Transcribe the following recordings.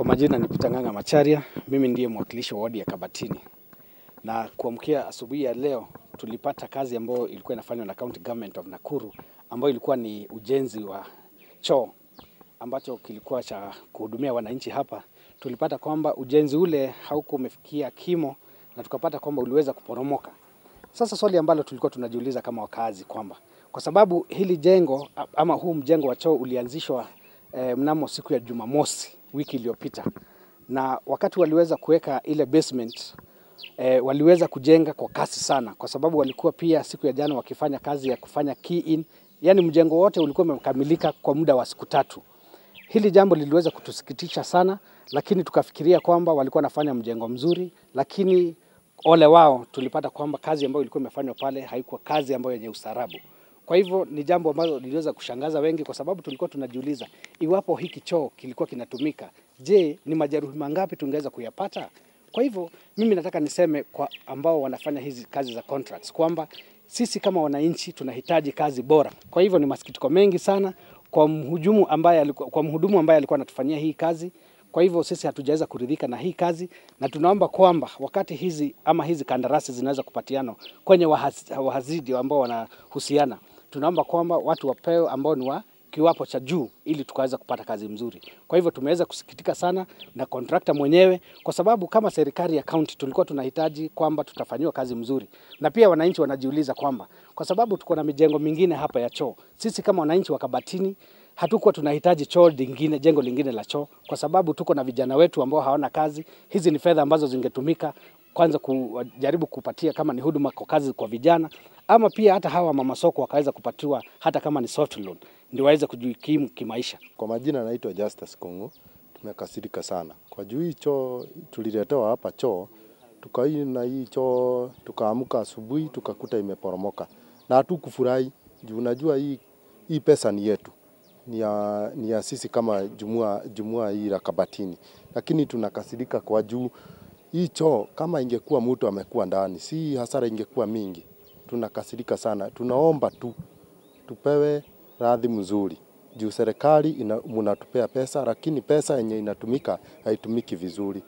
Kwa majina ni Pitang'ang'a Macharia, mimi ndiye mwakilishi wa wadi ya Kabatini, na kuamkia asubuhi ya leo tulipata kazi ambayo ilikuwa inafanywa na County Government of Nakuru ambayo ilikuwa ni ujenzi wa choo ambacho kilikuwa cha kuhudumia wananchi hapa. Tulipata kwamba ujenzi ule hauko umefikia kimo na tukapata kwamba uliweza kuporomoka. Sasa swali ambalo tulikuwa tunajiuliza kama wakazi kwamba kwa sababu hili jengo ama huu mjengo wa choo ulianzishwa e, mnamo siku ya Jumamosi wiki iliyopita, na wakati waliweza kuweka ile basement e, waliweza kujenga kwa kasi sana, kwa sababu walikuwa pia siku ya jana wakifanya kazi ya kufanya key in, yani mjengo wote ulikuwa umekamilika kwa muda wa siku tatu. Hili jambo liliweza kutusikitisha sana, lakini tukafikiria kwamba walikuwa wanafanya mjengo mzuri, lakini ole wao, tulipata kwamba kazi ambayo ilikuwa imefanywa pale haikuwa kazi ambayo yenye ustaarabu. Kwa hivyo ni jambo ambalo liliweza kushangaza wengi, kwa sababu tulikuwa tunajiuliza iwapo hiki choo kilikuwa kinatumika, je, ni majeruhi mangapi tungeweza kuyapata? Kwa hivyo mimi nataka niseme kwa ambao wanafanya hizi kazi za contracts kwamba sisi kama wananchi tunahitaji kazi bora. Kwa hivyo ni masikitiko mengi sana kwa mhujumu ambaye alikuwa, kwa mhudumu ambaye alikuwa anatufanyia hii kazi. Kwa hivyo sisi hatujaweza kuridhika na hii kazi, na tunaomba kwamba wakati hizi ama hizi kandarasi zinaweza kupatiana kwenye wahazidi ambao wanahusiana tunaomba kwamba watu wapewe ambao ni wa kiwapo cha juu ili tukaweza kupata kazi mzuri. Kwa hivyo tumeweza kusikitika sana na kontrakta mwenyewe, kwa sababu kama serikali ya kaunti tulikuwa tunahitaji kwamba tutafanyiwa kazi mzuri, na pia wananchi wanajiuliza kwamba kwa sababu tuko na mijengo mingine hapa ya choo, sisi kama wananchi wa Kabatini hatukuwa tunahitaji choo lingine, jengo lingine la choo, kwa sababu tuko na vijana wetu ambao hawana kazi. Hizi ni fedha ambazo zingetumika kwanza kujaribu kupatia kama ni huduma kwa kazi kwa vijana, ama pia hata hawa mama soko wakaweza kupatiwa hata kama ni soft loan ndio waweze kujikimu kimaisha. Kwa majina naitwa Justus Kongo. Tumekasirika sana kwa juu hii choo tuliletewa hapa choo tukaina hii choo, tukaamka asubuhi tukakuta imeporomoka na hatukufurahi juu unajua hii, hii pesa ni yetu ni ya, ni ya sisi kama jumua, jumua hii la Kabatini, lakini tunakasirika kwa juu hii choo kama ingekuwa mtu amekuwa ndani, si hasara ingekuwa mingi. Tunakasirika sana, tunaomba tu tupewe radhi mzuri juu serikali mnatupea pesa, lakini pesa yenye inatumika haitumiki vizuri.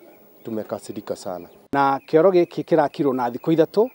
Tumekasirika sana na kioro giki kirakirwo na thiku ithatu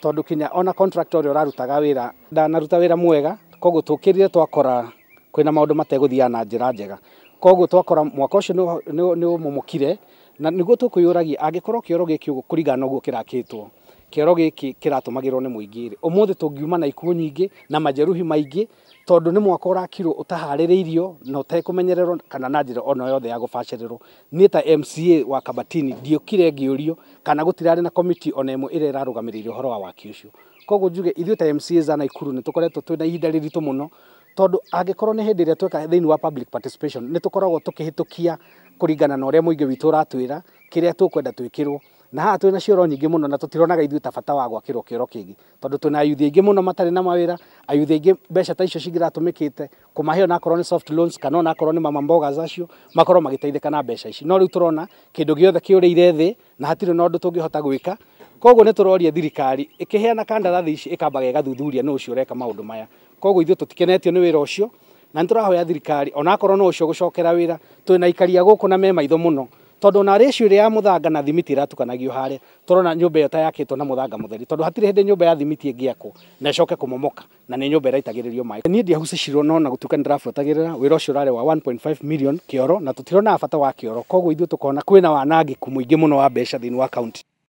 tondu kinya ona contractor uria urarutaga wira ndanaruta wira mwega koguo tukirire twakora kwina maundu mateguthiaga na njira njega koguo twakora mwaka ucio ni umomokire na niguo tukuyuragia angikorwo kioro giki uguo kuringana noguo kirakitwo kioro giki kiratũmagĩrwo nĩ mũingĩ rĩ ũmũthĩ tũngiuma na ikuũ nyingĩ na majeruhi maingĩ tondũ nĩ mwaka ũrakirwo ũtaharĩrĩirio na ũtekũmenyererwo kana na njĩra ona yothe ya gũbacĩrĩrwo ni ta MCA wa Kabatini ndiũkire ngĩũrio kana gũtirarĩ na komiti ona ĩmwe ĩrĩa ĩrarũgamĩrĩire ũhoro wa waki ũcio koguo njuge ithuĩ ta MCAs a Naikuru nĩ tũkoretwo twĩna ihinda rĩritũ mũno tondũ angĩkorwo nĩ hĩndĩ ĩrĩa tweka thĩinĩ wa public participation nĩ tũkoragwo tũkĩhĩtũkia kuringana na ũrĩa mũingĩ witũ ũratwĩra kĩrĩa tũkwenda twĩkĩrwo na haha twĩna cioro nyingĩ mũno na tũtironaga ithuĩ ta bata wa gwakĩrwo kĩoro kĩngĩ tondũ twĩna ayuthi aingĩ mũno matarĩ na mawĩra ayuthi aingĩ mbeca ta icio cingĩratũmĩkĩte kũmahe ona akorwo nĩ soft loans kana onakorwo nĩ mama mbogas acio makorwo magĩteithĩka na mbeca ici no rĩu tũrona kĩndũ gĩothe kĩũrĩire thĩ na hatirĩ na ũndũ tũngĩhota gwĩka koguo nĩ tũroria thirikari ĩkĩheana kandarathi ici ĩkambaga ĩgathuthuria nũ ũcio ũreka maũndũ maya koguo ithuĩ tũtikenetio nĩ wĩra ũcio na niturahoya thirikari ona onakorwo no ucio gucokera wira twina ikaria guku na me maitho muno tondu na ratio iria ya muthanga na thimiti ratukanagio hare turona nyumba yo ta yakitwo na muthanga mutheri tondu hatirä hinde ndä nyumba ya thimiti ngiako na ĩcoke kumomoka na nä nyumba ĩraitagĩrĩrio maĩ niä ndiahucĩcirwo nona gũtuĩka nä ndĩrabuatagĩrĩra wĩra ũcio ũrarĩ wa 1.5 million kioro na tutirona bata wa kioro koguo ithu tukona kwina wanangĩku mũingĩ muno wa mbeca thĩinĩ wa county